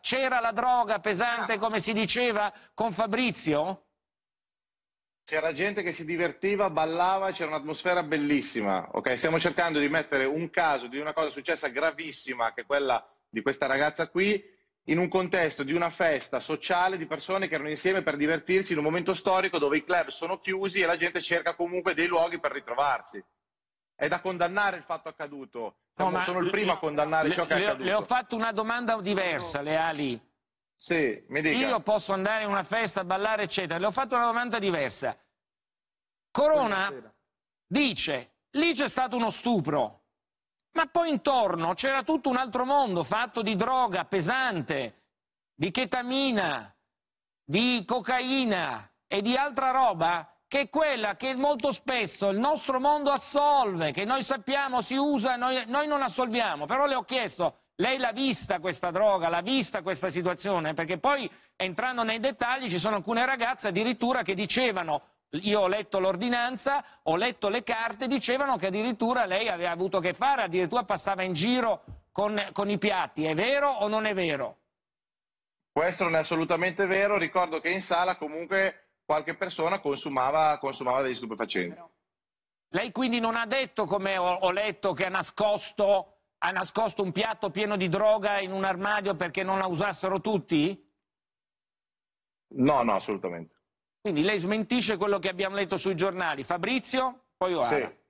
C'era la droga pesante, come si diceva, con Fabrizio? C'era gente che si divertiva, ballava, c'era un'atmosfera bellissima. Ok, Stiamo cercando di mettere un caso di una cosa successa gravissima, che è quella di questa ragazza qui, in un contesto di una festa sociale di persone che erano insieme per divertirsi in un momento storico dove i club sono chiusi e la gente cerca comunque dei luoghi per ritrovarsi è da condannare il fatto accaduto. Cioè, no, no, sono il primo a condannare le, ciò che è accaduto. Le ho fatto una domanda diversa, Leali. Sì, mi dica. Io posso andare in una festa, ballare, eccetera. Le ho fatto una domanda diversa. Corona Buonasera. dice, lì c'è stato uno stupro, ma poi intorno c'era tutto un altro mondo fatto di droga pesante, di chetamina, di cocaina e di altra roba che è quella che molto spesso il nostro mondo assolve, che noi sappiamo si usa, noi, noi non assolviamo, però le ho chiesto, lei l'ha vista questa droga, l'ha vista questa situazione, perché poi entrando nei dettagli ci sono alcune ragazze addirittura che dicevano io ho letto l'ordinanza, ho letto le carte, dicevano che addirittura lei aveva avuto a che fare, addirittura passava in giro con, con, i piatti. È vero o non è vero? Questo non è assolutamente vero. Ricordo che in sala comunque qualche persona consumava, consumava degli stupefacenti. Lei quindi non ha detto, come ho, ho letto, che ha nascosto, ha nascosto, un piatto pieno di droga in un armadio perché non la usassero tutti? No, no, assolutamente. Quindi lei smentisce quello che abbiamo letto sui giornali. Fabrizio, poi Oara. Sì.